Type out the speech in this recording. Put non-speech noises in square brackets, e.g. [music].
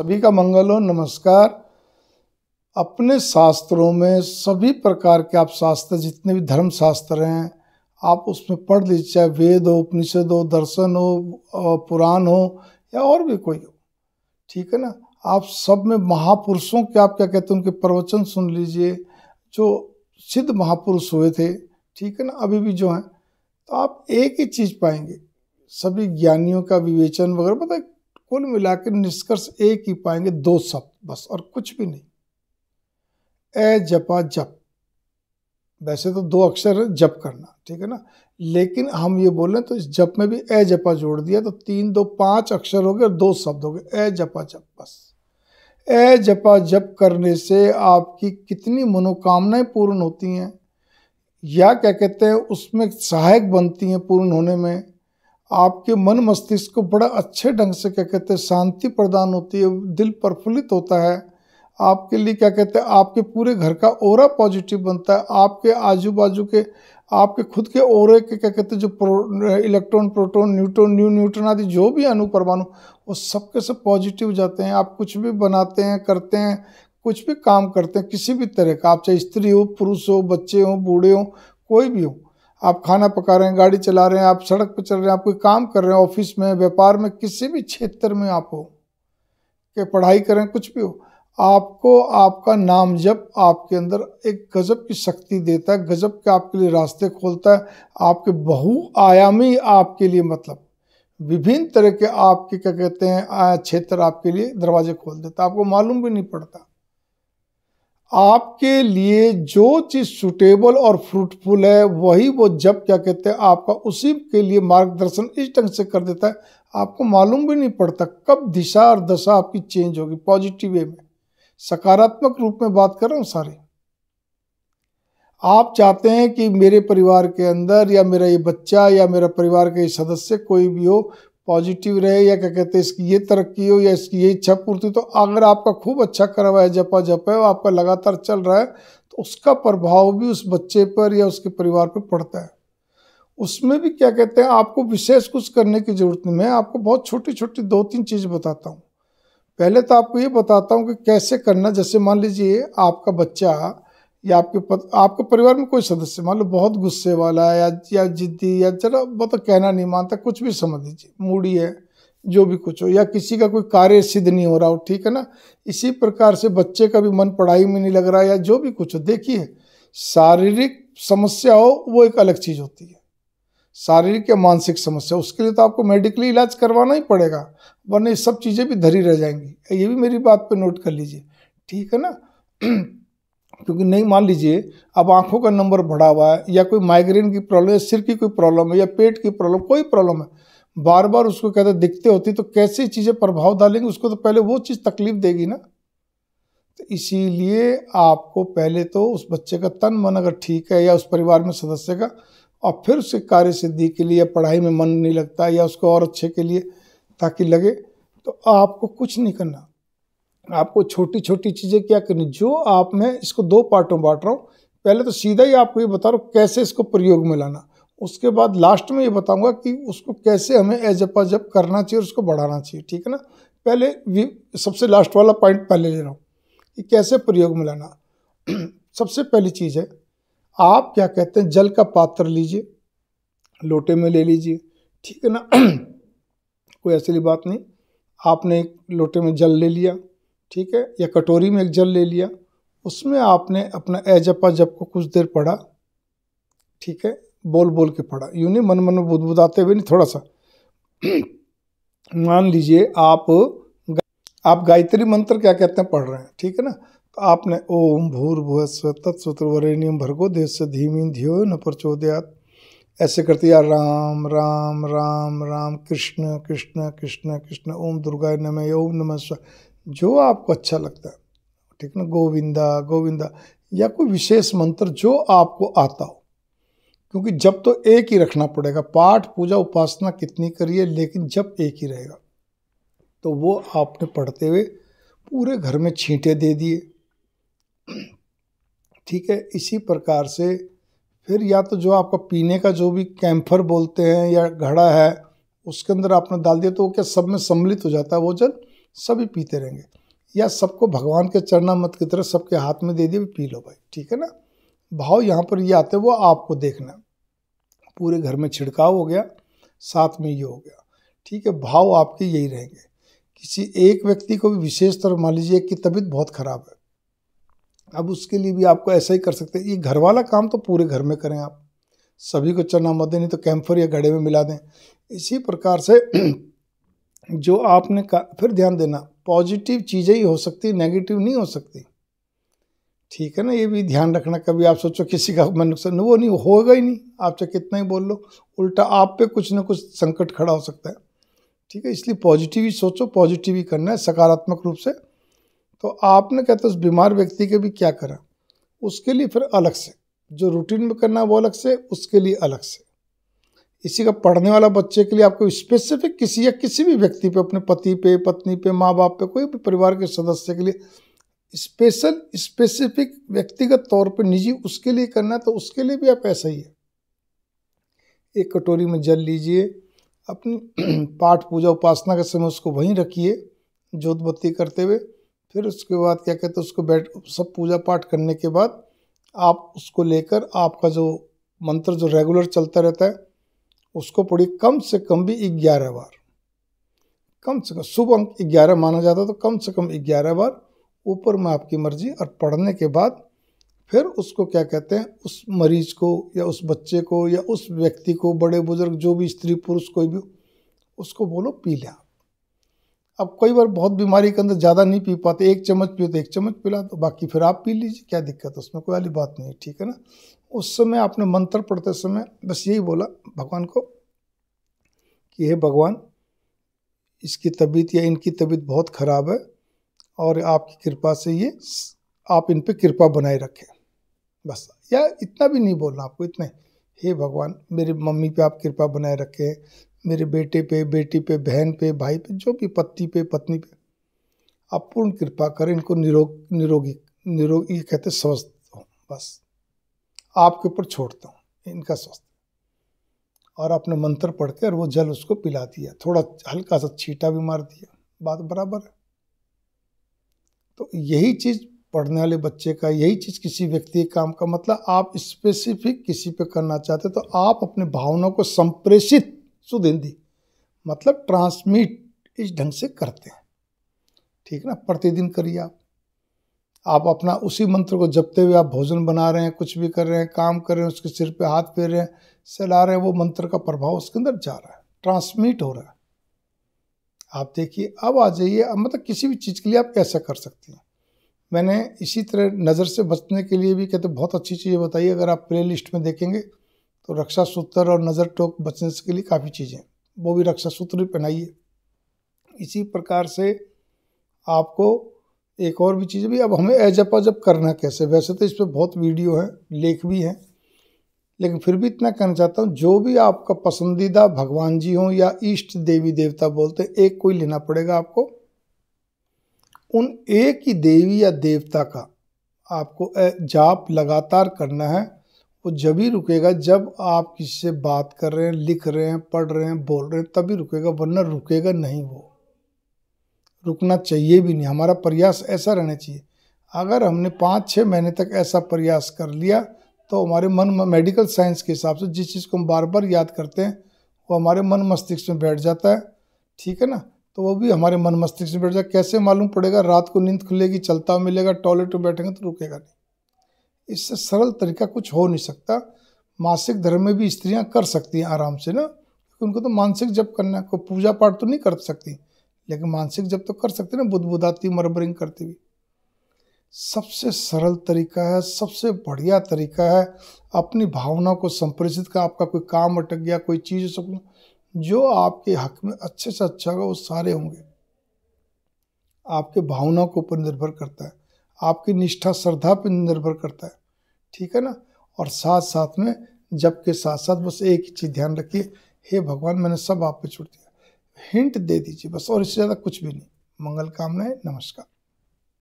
सभी का मंगल हो नमस्कार अपने शास्त्रों में सभी प्रकार के आप शास्त्र जितने भी धर्म शास्त्र हैं आप उसमें पढ़ लीजिए चाहे वेद हो उपनिषद हो दर्शन हो पुराण हो या और भी कोई हो ठीक है ना आप सब में महापुरुषों के आप क्या कहते हैं उनके प्रवचन सुन लीजिए जो सिद्ध महापुरुष हुए थे ठीक है ना अभी भी जो हैं तो आप एक ही चीज़ पाएंगे सभी ज्ञानियों का विवेचन वगैरह पता कुल मिलाकर निष्कर्ष एक ही पाएंगे दो शब्द बस और कुछ भी नहीं ए जपा जप वैसे तो दो अक्षर जप करना ठीक है ना लेकिन हम ये बोल रहे तो इस जप में भी ए जपा जोड़ दिया तो तीन दो पांच अक्षर हो गए और दो शब्द हो गए ए जपा जप बस ए जपा जप करने से आपकी कितनी मनोकामनाएं पूर्ण होती हैं या क्या कहते हैं उसमें सहायक बनती हैं पूर्ण होने में आपके मन मस्तिष्क को बड़ा अच्छे ढंग से क्या कहते हैं शांति प्रदान होती है दिल प्रफुल्लित होता है आपके लिए क्या कहते हैं आपके पूरे घर का ओरा पॉजिटिव बनता है आपके आजू बाजू के आपके खुद के ओरे के क्या कहते हैं जो pro, electron proton neutron new neutron आदि जो भी अनु परमाणु वो सबके सब पॉजिटिव जाते हैं आप कुछ भी बनाते हैं करते हैं कुछ भी काम करते हैं किसी भी तरह का आप चाहे स्त्री हो पुरुष हो बच्चे हों बूढ़े हों कोई भी हो आप खाना पका रहे हैं गाड़ी चला रहे हैं आप सड़क पर चल रहे हैं आप कोई काम कर रहे हैं ऑफिस में व्यापार में किसी भी क्षेत्र में आप हो के पढ़ाई करें कुछ भी हो आपको आपका नाम जब आपके अंदर एक गज़ब की शक्ति देता है गज़ब के आपके लिए रास्ते खोलता है आपके बहुआयामी आपके लिए मतलब विभिन्न तरह के आपके क्या कहते हैं क्षेत्र आपके लिए दरवाजे खोल देता आपको मालूम भी नहीं पड़ता आपके लिए जो चीज़ सुटेबल और फ्रूटफुल है वही वो जब क्या कहते हैं आपका उसी के लिए मार्गदर्शन इस ढंग से कर देता है आपको मालूम भी नहीं पड़ता कब दिशा और दशा आपकी चेंज होगी पॉजिटिव वे में सकारात्मक रूप में बात कर रहा हूँ सारी आप चाहते हैं कि मेरे परिवार के अंदर या मेरा ये बच्चा या मेरा परिवार का ये सदस्य कोई भी हो पॉजिटिव रहे या क्या कहते हैं इसकी ये तरक्की हो या इसकी ये इच्छा पूर्ति तो अगर आपका खूब अच्छा करा हुआ है जपा जप है आपका लगातार चल रहा है तो उसका प्रभाव भी उस बच्चे पर या उसके परिवार पर पड़ता है उसमें भी क्या कहते हैं आपको विशेष कुछ करने की ज़रूरत नहीं मैं आपको बहुत छोटी छोटी दो तीन चीज़ बताता हूँ पहले तो आपको ये बताता हूँ कि कैसे करना जैसे मान लीजिए आपका बच्चा या आपके पत, आपके परिवार में कोई सदस्य मान लो बहुत गुस्से वाला है या या जिद्दी या चलो मतलब कहना नहीं मानता कुछ भी समझ लीजिए मूडी है जो भी कुछ हो या किसी का कोई कार्य सिद्ध नहीं हो रहा हो ठीक है ना इसी प्रकार से बच्चे का भी मन पढ़ाई में नहीं लग रहा या जो भी कुछ हो देखिए शारीरिक समस्या हो वो एक अलग चीज़ होती है शारीरिक या मानसिक समस्या उसके लिए तो आपको मेडिकली इलाज करवाना ही पड़ेगा वरना ये सब चीज़ें भी धरी रह जाएंगी ये भी मेरी बात पर नोट कर लीजिए ठीक है ना [clears throat] क्योंकि नहीं मान लीजिए अब आंखों का नंबर बढ़ा हुआ है या कोई माइग्रेन की प्रॉब्लम या सिर की कोई प्रॉब्लम है या पेट की प्रॉब्लम कोई प्रॉब्लम है बार बार उसको कहते दिखते होती तो कैसी चीज़ें प्रभाव डालेंगे उसको तो पहले वो चीज़ तकलीफ देगी ना तो इसीलिए आपको पहले तो उस बच्चे का तन मन अगर ठीक है या उस परिवार में सदस्य का और फिर उसके कार्य सिद्धि के लिए पढ़ाई में मन नहीं लगता या उसको और अच्छे के लिए ताकि लगे तो आपको कुछ नहीं करना आपको छोटी छोटी चीज़ें क्या करनी जो आप मैं इसको दो पार्टों में बांट रहा हूँ पहले तो सीधा ही आपको ये बता रहा हूँ कैसे इसको प्रयोग में लाना उसके बाद लास्ट में ये बताऊँगा कि उसको कैसे हमें एज अ जब करना चाहिए और उसको बढ़ाना चाहिए ठीक है ना पहले सबसे लास्ट वाला पॉइंट पहले ले रहा हूँ कि कैसे प्रयोग में लाना [clears throat] सबसे पहली चीज़ है आप क्या कहते हैं जल का पात्र लीजिए लोटे में ले लीजिए ठीक है ना [clears throat] कोई ऐसी बात नहीं आपने एक लोटे में जल ले लिया ठीक है या कटोरी में एक जल ले लिया उसमें आपने अपना एजपा जप को कुछ देर पढ़ा ठीक है बोल बोल के पढ़ा यूँ नहीं मन मन में बुदबुदाते हुए नहीं थोड़ा सा [clears throat] मान लीजिए आप आप गायत्री मंत्र क्या कहते हैं पढ़ रहे हैं ठीक है ना तो आपने ओम तत्सुत्र वरेण्यम भर्गो देव से धीमी धियो न प्रचोदयात ऐसे करते या राम राम राम राम कृष्ण कृष्ण कृष्ण कृष्ण ओम दुर्गाय नमः ओम नमः जो आपको अच्छा लगता है ठीक ना गोविंदा गोविंदा या कोई विशेष मंत्र जो आपको आता हो क्योंकि जब तो एक ही रखना पड़ेगा पाठ पूजा उपासना कितनी करिए लेकिन जब एक ही रहेगा तो वो आपने पढ़ते हुए पूरे घर में छींटे दे दिए ठीक है इसी प्रकार से फिर या तो जो आपका पीने का जो भी कैम्फर बोलते हैं या घड़ा है उसके अंदर आपने डाल दिया तो वो क्या सब में सम्मिलित हो जाता है वो जल सभी पीते रहेंगे या सबको भगवान के मत की तरह सबके हाथ में दे दिए पी लो भाई ठीक है ना भाव यहाँ पर ये आते वो आपको देखना पूरे घर में छिड़काव हो गया साथ में ये हो गया ठीक है भाव आपके यही रहेंगे किसी एक व्यक्ति को भी विशेष तरह मान लीजिए कि तबीयत बहुत खराब है अब उसके लिए भी आपको ऐसा ही कर सकते हैं ये घर वाला काम तो पूरे घर में करें आप सभी को चरणा मत दें नहीं तो कैम्फर या गड़े में मिला दें इसी प्रकार से [clears throat] जो आपने कहा फिर ध्यान देना पॉजिटिव चीज़ें ही हो सकती नेगेटिव नहीं हो सकती ठीक है ना ये भी ध्यान रखना कभी आप सोचो किसी का मन नुकसान वो नहीं होगा ही नहीं आप चाहे कितना ही बोल लो उल्टा आप पे कुछ ना कुछ संकट खड़ा हो सकता है ठीक है इसलिए पॉजिटिव ही सोचो पॉजिटिव ही करना है सकारात्मक रूप से तो आपने कहते उस बीमार व्यक्ति के भी क्या करा उसके लिए फिर अलग से जो रूटीन में करना है वो अलग से उसके लिए अलग से इसी का पढ़ने वाला बच्चे के लिए आपको स्पेसिफिक किसी या किसी भी व्यक्ति पे अपने पति पे पत्नी पे माँ बाप पे कोई भी परिवार के सदस्य के लिए स्पेशल स्पेसिफिक व्यक्तिगत तौर पे निजी उसके लिए करना है तो उसके लिए भी आप ऐसा ही है एक कटोरी में जल लीजिए अपनी [clears throat] पाठ पूजा उपासना के समय उसको वहीं रखिए जोत बत्ती करते हुए फिर उसके बाद क्या कहते हैं उसको बैठ सब पूजा पाठ करने के बाद आप उसको लेकर आपका जो मंत्र जो रेगुलर चलता रहता है उसको पढ़ी कम से कम भी ग्यारह बार कम से कम शुभ अंक ग्यारह माना जाता तो कम से कम ग्यारह बार ऊपर में आपकी मर्जी और पढ़ने के बाद फिर उसको क्या कहते हैं उस मरीज को या उस बच्चे को या उस व्यक्ति को बड़े बुजुर्ग जो भी स्त्री पुरुष कोई भी उसको बोलो पी लिया अब कई बार बहुत बीमारी के अंदर ज़्यादा नहीं पी पाते एक चम्मच पियो तो एक चम्मच पिला दो बाकी फिर आप पी लीजिए क्या दिक्कत है उसमें कोई वाली बात नहीं है ठीक है ना उस समय आपने मंत्र पढ़ते समय बस यही बोला भगवान को कि हे भगवान इसकी तबीयत या इनकी तबीयत बहुत ख़राब है और आपकी कृपा से ये आप इन पर कृपा बनाए रखें बस या इतना भी नहीं बोलना आपको इतना हे भगवान मेरी मम्मी पे आप कृपा बनाए रखें मेरे बेटे पे बेटी पे बहन पे भाई पे जो भी पति पे पत्नी पे आप पूर्ण कृपा करें इनको निरोग निरोगी निरोगी कहते स्वस्थ हो बस आपके ऊपर छोड़ता हूँ इनका स्वस्थ और अपने मंत्र पढ़ कर वो जल उसको पिला दिया थोड़ा हल्का सा छीटा भी मार दिया बात बराबर है तो यही चीज़ पढ़ने वाले बच्चे का यही चीज़ किसी व्यक्ति के काम का मतलब आप स्पेसिफिक किसी पे करना चाहते तो आप अपने भावनाओं को संप्रेषित सुदिंदी मतलब ट्रांसमिट इस ढंग से करते हैं ठीक ना प्रतिदिन करिए आप आप अपना उसी मंत्र को जपते हुए आप भोजन बना रहे हैं कुछ भी कर रहे हैं काम कर रहे हैं उसके सिर पे हाथ फेर रहे हैं चला रहे हैं वो मंत्र का प्रभाव उसके अंदर जा रहा है ट्रांसमिट हो रहा है आप देखिए अब आ जाइए अब मतलब किसी भी चीज़ के लिए आप कैसा कर सकते हैं मैंने इसी तरह नज़र से बचने के लिए भी कहते बहुत अच्छी चीज़ें बताई अगर आप प्ले लिस्ट में देखेंगे तो रक्षा सूत्र और नज़र टोक बचने के लिए काफ़ी चीज़ें वो भी रक्षा सूत्र भी पहनाइए इसी प्रकार से आपको एक और भी चीज़ भी अब हमें एजप अजप करना कैसे वैसे तो इस पर बहुत वीडियो हैं लेख भी हैं लेकिन फिर भी इतना कहना चाहता हूँ जो भी आपका पसंदीदा भगवान जी हों या ईष्ट देवी देवता बोलते एक कोई लेना पड़ेगा आपको उन एक ही देवी या देवता का आपको जाप लगातार करना है वो जब ही रुकेगा जब आप किसी से बात कर रहे हैं लिख रहे हैं पढ़ रहे हैं बोल रहे हैं तभी रुकेगा वरना रुकेगा नहीं वो रुकना चाहिए भी नहीं हमारा प्रयास ऐसा रहना चाहिए अगर हमने पाँच छः महीने तक ऐसा प्रयास कर लिया तो हमारे मन मेडिकल साइंस के हिसाब से जिस चीज़ को हम बार बार याद करते हैं वो हमारे मन मस्तिष्क में बैठ जाता है ठीक है ना तो वो भी हमारे मन मस्तिष्क में बैठ जाए कैसे मालूम पड़ेगा रात को नींद खुलेगी चलता मिलेगा टॉयलेट में बैठेंगे तो रुकेगा नहीं इससे सरल तरीका कुछ हो नहीं सकता मासिक धर्म में भी स्त्रियां कर सकती हैं आराम से ना क्योंकि उनको तो मानसिक जब करना है कोई पूजा पाठ तो नहीं कर सकती लेकिन मानसिक जब तो कर सकते ना बुद्ध बुधाती मरबरिंग करती हुई सबसे सरल तरीका है सबसे बढ़िया तरीका है अपनी भावना को संप्रेषित कर आपका कोई काम अटक गया कोई चीज़ सब जो आपके हक में अच्छे से अच्छा होगा वो सारे होंगे आपके भावना के ऊपर निर्भर करता है आपकी निष्ठा श्रद्धा पर निर्भर करता है ठीक है ना और साथ साथ में जब के साथ साथ बस एक ही चीज़ ध्यान रखिए हे भगवान मैंने सब आप पे छोड़ दिया हिंट दे दीजिए बस और इससे ज़्यादा कुछ भी नहीं मंगल कामनाएं नमस्कार